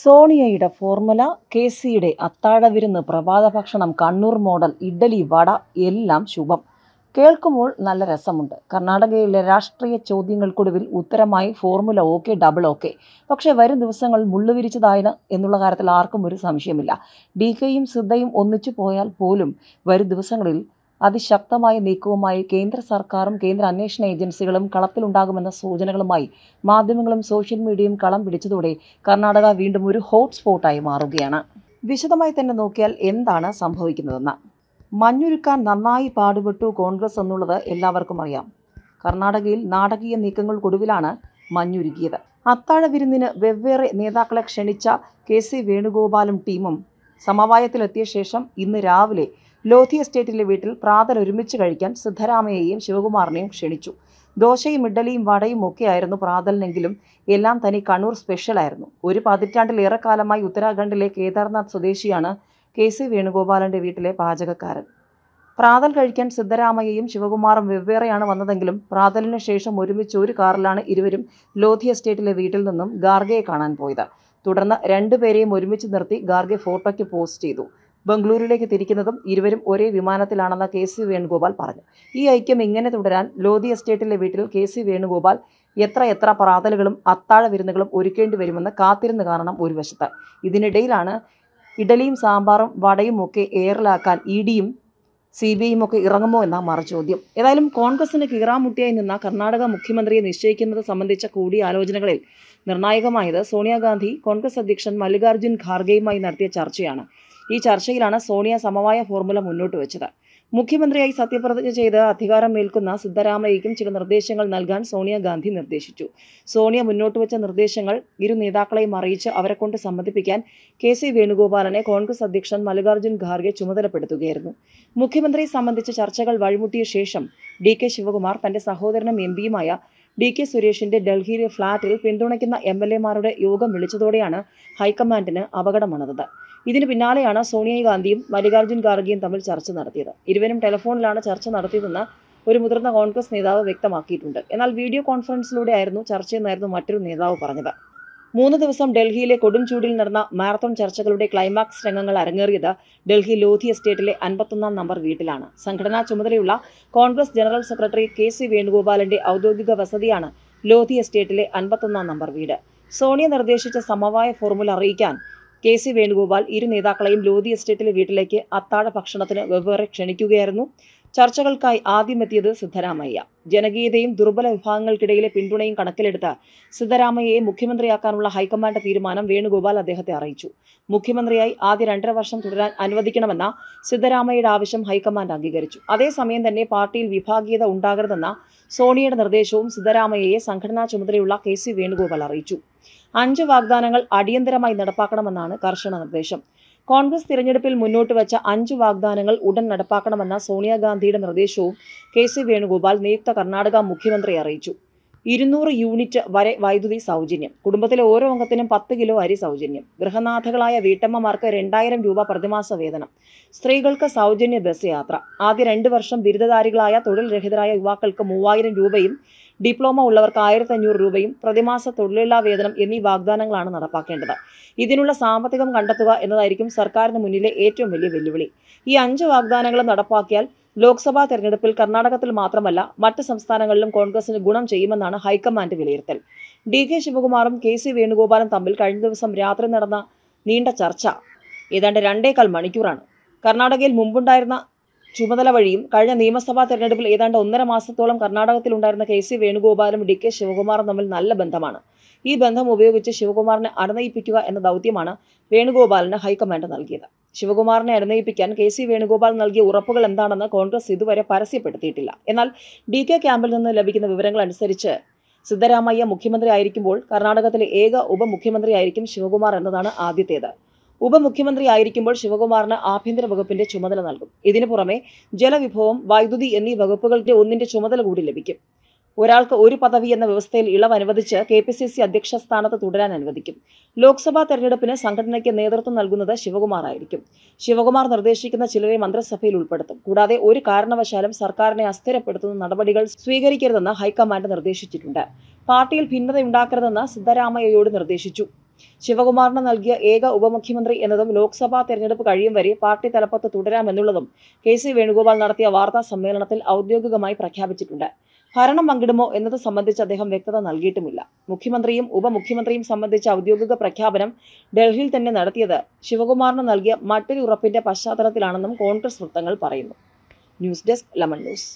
സോണിയയുടെ formula K സിയുടെ അത്താഴവിരുന്ന് പ്രഭാത ഭക്ഷണം കണ്ണൂർ മോഡൽ ഇഡ്ഡലി വട എല്ലാം ശുഭം കേൾക്കുമ്പോൾ നല്ല രസമുണ്ട് കർണാടകയിലെ രാഷ്ട്രീയ ചോദ്യങ്ങൾക്കൊടുവിൽ ഉത്തരമായി ഫോർമുല ഓക്കെ ഡബിൾ ഓക്കെ പക്ഷേ വരും ദിവസങ്ങൾ മുള്ളുവിരിച്ചതായത് എന്നുള്ള കാര്യത്തിൽ ആർക്കും ഒരു സംശയമില്ല ഡി കെയും സിദ്ധയും ഒന്നിച്ചു പോയാൽ പോലും വരും ദിവസങ്ങളിൽ അതിശക്തമായ നീക്കവുമായി കേന്ദ്ര സർക്കാരും കേന്ദ്ര അന്വേഷണ ഏജൻസികളും കളത്തിലുണ്ടാകുമെന്ന സൂചനകളുമായി മാധ്യമങ്ങളും സോഷ്യൽ മീഡിയയും കളം പിടിച്ചതോടെ കർണാടക വീണ്ടും ഒരു ഹോട്ട്സ്പോട്ടായി മാറുകയാണ് വിശദമായി തന്നെ നോക്കിയാൽ എന്താണ് സംഭവിക്കുന്നതെന്ന് മഞ്ഞുരുക്കാൻ നന്നായി പാടുപെട്ടു കോൺഗ്രസ് എന്നുള്ളത് എല്ലാവർക്കും അറിയാം കർണാടകയിൽ നാടകീയ നീക്കങ്ങൾക്കൊടുവിലാണ് മഞ്ഞുരുക്കിയത് അത്താഴ വിരുന്നിന് വെവ്വേറെ നേതാക്കളെ ക്ഷണിച്ച കെ സി വേണുഗോപാലും ടീമും സമവായത്തിലെത്തിയ ശേഷം ഇന്ന് രാവിലെ ലോധി എസ്റ്റേറ്റിലെ വീട്ടിൽ പ്രാതൽ ഒരുമിച്ച് കഴിക്കാൻ സിദ്ധരാമയെയും ശിവകുമാറിനെയും ക്ഷണിച്ചു ദോശയും ഇഡലിയും വടയും ഒക്കെ ആയിരുന്നു പ്രാതലിനെങ്കിലും എല്ലാം തനി കണ്ണൂർ സ്പെഷ്യലായിരുന്നു ഒരു കാലമായി ഉത്തരാഖണ്ഡിലെ കേദാർനാഥ് സ്വദേശിയാണ് കെ സി വേണുഗോപാലൻ്റെ വീട്ടിലെ പാചകക്കാരൻ പ്രാതൽ കഴിക്കാൻ സിദ്ധരാമയ്യയും ശിവകുമാറും വെവ്വേറെയാണ് വന്നതെങ്കിലും പ്രാതലിന് ശേഷം ഒരുമിച്ച് ഒരു കാറിലാണ് ഇരുവരും ലോധി എസ്റ്റേറ്റിലെ വീട്ടിൽ നിന്നും ഗാർഗയെ കാണാൻ പോയത് തുടർന്ന് രണ്ടുപേരെയും ഒരുമിച്ച് നിർത്തി ഗാർഗെ ഫോട്ടോയ്ക്ക് പോസ്റ്റ് ചെയ്തു ബംഗളൂരുവിലേക്ക് തിരിക്കുന്നതും ഇരുവരും ഒരേ വിമാനത്തിലാണെന്ന് കെ സി വേണുഗോപാൽ പറഞ്ഞു ഈ ഐക്യം ഇങ്ങനെ തുടരാൻ ലോധി എസ്റ്റേറ്റിലെ വീട്ടിൽ കെ സി വേണുഗോപാൽ എത്ര എത്ര പ്രാതലുകളും അത്താഴ വിരുന്നുകളും ഒരുക്കേണ്ടി വരുമെന്ന് കാത്തിരുന്ന് കാരണം ഒരു വശത്ത് ഇതിനിടയിലാണ് ഇഡലിയും സാമ്പാറും വടയും ഒക്കെ ഏറിലാക്കാൻ ഇ ഡിയും സി ബി ഐയും ഒക്കെ ഇറങ്ങുമോ എന്ന മറുചോദ്യം ഏതായാലും കോൺഗ്രസിന് കീറാമുട്ടിയായി നിന്ന കർണാടക മുഖ്യമന്ത്രിയെ നിശ്ചയിക്കുന്നത് സംബന്ധിച്ച കൂടിയാലോചനകളിൽ നിർണായകമായത് സോണിയാഗാന്ധി കോൺഗ്രസ് അധ്യക്ഷൻ മല്ലികാർജ്ജുൻ ഖാർഗെയുമായി നടത്തിയ ചർച്ചയാണ് ഈ ചർച്ചയിലാണ് സോണിയ സമവായ ഫോർമുല മുന്നോട്ട് വെച്ചത് മുഖ്യമന്ത്രിയായി സത്യപ്രതിജ്ഞ ചെയ്ത് അധികാരം ഏൽക്കുന്ന സിദ്ധരാമയ്യയ്ക്കും ചില നിർദ്ദേശങ്ങൾ നൽകാൻ സോണിയാഗാന്ധി നിർദ്ദേശിച്ചു സോണിയ മുന്നോട്ട് വെച്ച നിർദ്ദേശങ്ങൾ ഇരു നേതാക്കളെയും അറിയിച്ച് അവരെ കൊണ്ട് സമ്മതിപ്പിക്കാൻ കെ സി വേണുഗോപാലനെ കോൺഗ്രസ് അധ്യക്ഷൻ മല്ലികാർജ്ജുൻ ഖാർഗെ ചുമതലപ്പെടുത്തുകയായിരുന്നു മുഖ്യമന്ത്രിയെ സംബന്ധിച്ച ചർച്ചകൾ വഴിമുട്ടിയ ശേഷം ഡി കെ ശിവകുമാർ തന്റെ സഹോദരനും എം പിയുമായ ഡി കെ സുരേഷിന്റെ ഡൽഹിയിലെ ഫ്ളാറ്റിൽ പിന്തുണയ്ക്കുന്ന എം എൽ എമാരുടെ യോഗം വിളിച്ചതോടെയാണ് ഹൈക്കമാൻഡിന് അപകടം വന്നത് ഇതിന് പിന്നാലെയാണ് സോണിയാഗാന്ധിയും മല്ലികാർജ്ജുൻ ഖാർഗെയും തമ്മിൽ ചർച്ച നടത്തിയത് ഇരുവരും ടെലിഫോണിലാണ് ചർച്ച നടത്തിയതെന്ന് ഒരു മുതിർന്ന കോൺഗ്രസ് നേതാവ് വ്യക്തമാക്കിയിട്ടുണ്ട് എന്നാൽ വീഡിയോ കോൺഫറൻസിലൂടെയായിരുന്നു ചർച്ചയെന്നായിരുന്നു മറ്റൊരു നേതാവ് പറഞ്ഞത് മൂന്ന് ദിവസം ഡൽഹിയിലെ കൊടുംചൂടിൽ നടന്ന മാരത്തോൺ ചർച്ചകളുടെ ക്ലൈമാക്സ് രംഗങ്ങൾ അരങ്ങേറിയത് ഡൽഹി ലോധി എസ്റ്റേറ്റിലെ അൻപത്തൊന്നാം നമ്പർ വീട്ടിലാണ് സംഘടനാ ചുമതലയുള്ള Congress general secretary K C വേണുഗോപാലിന്റെ ഔദ്യോഗിക വസതിയാണ് ലോധി എസ്റ്റേറ്റിലെ അൻപത്തൊന്നാം നമ്പർ വീട് സോണിയ നിർദ്ദേശിച്ച സമവായ ഫോർമുല അറിയിക്കാൻ കെ സി വേണുഗോപാൽ ഇരു നേതാക്കളെയും ലോധി എസ്റ്റേറ്റിലെ വീട്ടിലേക്ക് അത്താഴ ഭക്ഷണത്തിന് വെവ്വേറെ ക്ഷണിക്കുകയായിരുന്നു ചർച്ചകൾക്കായി ആദ്യമെത്തിയത് സിദ്ധരാമയ്യ ജനകീയതയും ദുർബല വിഭാഗങ്ങൾക്കിടയിലെ പിന്തുണയും കണക്കിലെടുത്ത് സിദ്ധരാമയ്യയെ മുഖ്യമന്ത്രിയാക്കാനുള്ള ഹൈക്കമാൻഡ് തീരുമാനം വേണുഗോപാൽ അദ്ദേഹത്തെ അറിയിച്ചു മുഖ്യമന്ത്രിയായി ആദ്യ രണ്ടര വർഷം തുടരാൻ അനുവദിക്കണമെന്ന സിദ്ധരാമയ്യയുടെ ആവശ്യം ഹൈക്കമാൻഡ് അംഗീകരിച്ചു അതേസമയം തന്നെ പാർട്ടിയിൽ വിഭാഗീയത ഉണ്ടാകരുതെന്ന സോണിയുടെ നിർദ്ദേശവും സിദ്ധരാമയ്യയെ സംഘടനാ ചുമതലയുള്ള കെ സി വേണുഗോപാൽ അറിയിച്ചു അഞ്ച് വാഗ്ദാനങ്ങൾ അടിയന്തരമായി നടപ്പാക്കണമെന്നാണ് കർശന നിർദ്ദേശം കോൺഗ്രസ് തിരഞ്ഞെടുപ്പിൽ മുന്നോട്ട് വച്ച അഞ്ച് വാഗ്ദാനങ്ങൾ ഉടൻ നടപ്പാക്കണമെന്ന സോണിയാഗാന്ധിയുടെ നിർദ്ദേശവും കെ സി വേണുഗോപാൽ നിയുക്ത കർണാടക മുഖ്യമന്ത്രി അറിയിച്ചു ഇരുന്നൂറ് യൂണിറ്റ് വരെ വൈദ്യുതി സൗജന്യം കുടുംബത്തിലെ ഓരോ അംഗത്തിനും പത്ത് കിലോ അരി സൗജന്യം ഗൃഹനാഥകളായ വീട്ടമ്മമാർക്ക് രണ്ടായിരം രൂപ പ്രതിമാസ വേതനം സ്ത്രീകൾക്ക് സൗജന്യ ബസ് യാത്ര ആദ്യ രണ്ട് വർഷം ബിരുദധാരികളായ തൊഴിൽ രഹിതരായ യുവാക്കൾക്ക് മൂവായിരം രൂപയും ഡിപ്ലോമ ഉള്ളവർക്ക് ആയിരത്തഞ്ഞൂറ് രൂപയും പ്രതിമാസ തൊഴിലില്ലാ വേതനം എന്നീ വാഗ്ദാനങ്ങളാണ് നടപ്പാക്കേണ്ടത് ഇതിനുള്ള സാമ്പത്തികം കണ്ടെത്തുക എന്നതായിരിക്കും സർക്കാരിന് മുന്നിലെ ഏറ്റവും വലിയ വെല്ലുവിളി ഈ അഞ്ച് വാഗ്ദാനങ്ങളും നടപ്പാക്കിയാൽ ലോക്സഭാ തെരഞ്ഞെടുപ്പിൽ കർണാടകത്തിൽ മാത്രമല്ല മറ്റ് സംസ്ഥാനങ്ങളിലും കോൺഗ്രസിന് ഗുണം ചെയ്യുമെന്നാണ് ഹൈക്കമാൻഡ് വിലയിരുത്തൽ ഡി കെ ശിവകുമാറും കെ സി വേണുഗോപാലും തമ്മിൽ കഴിഞ്ഞ ദിവസം രാത്രി നടന്ന നീണ്ട ചർച്ച ഏതാണ്ട് രണ്ടേക്കാൾ മണിക്കൂറാണ് കർണാടകയിൽ മുമ്പുണ്ടായിരുന്ന ചുമതല വഴിയും കഴിഞ്ഞ നിയമസഭാ തെരഞ്ഞെടുപ്പിൽ ഏതാണ്ട് ഒന്നര മാസത്തോളം ഉണ്ടായിരുന്ന കെ സി വേണുഗോപാലും ഡി കെ ശിവകുമാറും തമ്മിൽ നല്ല ബന്ധമാണ് ഈ ബന്ധം ഉപയോഗിച്ച് ശിവകുമാറിനെ അടനയിപ്പിക്കുക എന്ന ദൗത്യമാണ് വേണുഗോപാലിന് ഹൈക്കമാൻഡ് നൽകിയത് ശിവകുമാറിനെ അനുനയിപ്പിക്കാൻ കെ സി വേണുഗോപാൽ നൽകിയ ഉറപ്പുകൾ എന്താണെന്ന് കോൺഗ്രസ് ഇതുവരെ പരസ്യപ്പെടുത്തിയിട്ടില്ല എന്നാൽ ഡി കെ ക്യാമ്പിൽ നിന്ന് ലഭിക്കുന്ന വിവരങ്ങൾ അനുസരിച്ച് സിദ്ധരാമയ്യ മുഖ്യമന്ത്രി ആയിരിക്കുമ്പോൾ കർണാടകത്തിലെ ഏക ഉപമുഖ്യമന്ത്രിയായിരിക്കും ശിവകുമാർ എന്നതാണ് ആദ്യത്തേത് ഉപമുഖ്യമന്ത്രി ആയിരിക്കുമ്പോൾ ശിവകുമാറിന് ആഭ്യന്തര വകുപ്പിന്റെ ചുമതല നൽകും ഇതിനു പുറമെ ജലവിഭവം വൈദ്യുതി എന്നീ വകുപ്പുകളുടെ ഒന്നിന്റെ ചുമതല കൂടി ലഭിക്കും ഒരാൾക്ക് ഒരു പദവി എന്ന വ്യവസ്ഥയിൽ ഇളവ് അനുവദിച്ച് കെ പി സി സി അധ്യക്ഷ സ്ഥാനത്ത് തുടരാൻ അനുവദിക്കും ലോക്സഭാ തെരഞ്ഞെടുപ്പിന് സംഘടനയ്ക്ക് നേതൃത്വം നൽകുന്നത് ശിവകുമാർ ആയിരിക്കും ശിവകുമാർ നിർദ്ദേശിക്കുന്ന ചിലരെ മന്ത്രിസഭയിൽ ഉൾപ്പെടുത്തും കൂടാതെ ഒരു കാരണവശാലും സർക്കാരിനെ അസ്ഥിരപ്പെടുത്തുന്ന നടപടികൾ സ്വീകരിക്കരുതെന്ന് ഹൈക്കമാൻഡ് നിർദ്ദേശിച്ചിട്ടുണ്ട് പാർട്ടിയിൽ ഭിന്നതയുണ്ടാക്കരുതെന്ന് സിദ്ധരാമയ്യയോട് നിർദ്ദേശിച്ചു ശിവകുമാറിന് നൽകിയ ഏക ഉപമുഖ്യമന്ത്രി എന്നതും ലോക്സഭാ തെരഞ്ഞെടുപ്പ് കഴിയും വരെ പാർട്ടി തലപ്പത്ത് തുടരാമെന്നുള്ളതും കെ സി വേണുഗോപാൽ നടത്തിയ വാർത്താ സമ്മേളനത്തിൽ ഔദ്യോഗികമായി പ്രഖ്യാപിച്ചിട്ടുണ്ട് ഭരണം പങ്കിടുമോ എന്നത് സംബന്ധിച്ച് അദ്ദേഹം വ്യക്തത നൽകിയിട്ടുമില്ല മുഖ്യമന്ത്രിയും ഉപമുഖ്യമന്ത്രിയും സംബന്ധിച്ച ഔദ്യോഗിക പ്രഖ്യാപനം ഡൽഹിയിൽ തന്നെ നടത്തിയത് ശിവകുമാറിന് നൽകിയ മറ്റൊരു ഉറപ്പിന്റെ പശ്ചാത്തലത്തിലാണെന്നും കോൺഗ്രസ് വൃത്തങ്ങൾ പറയുന്നു ന്യൂസ് ഡെസ്ക് ലമൺ ന്യൂസ്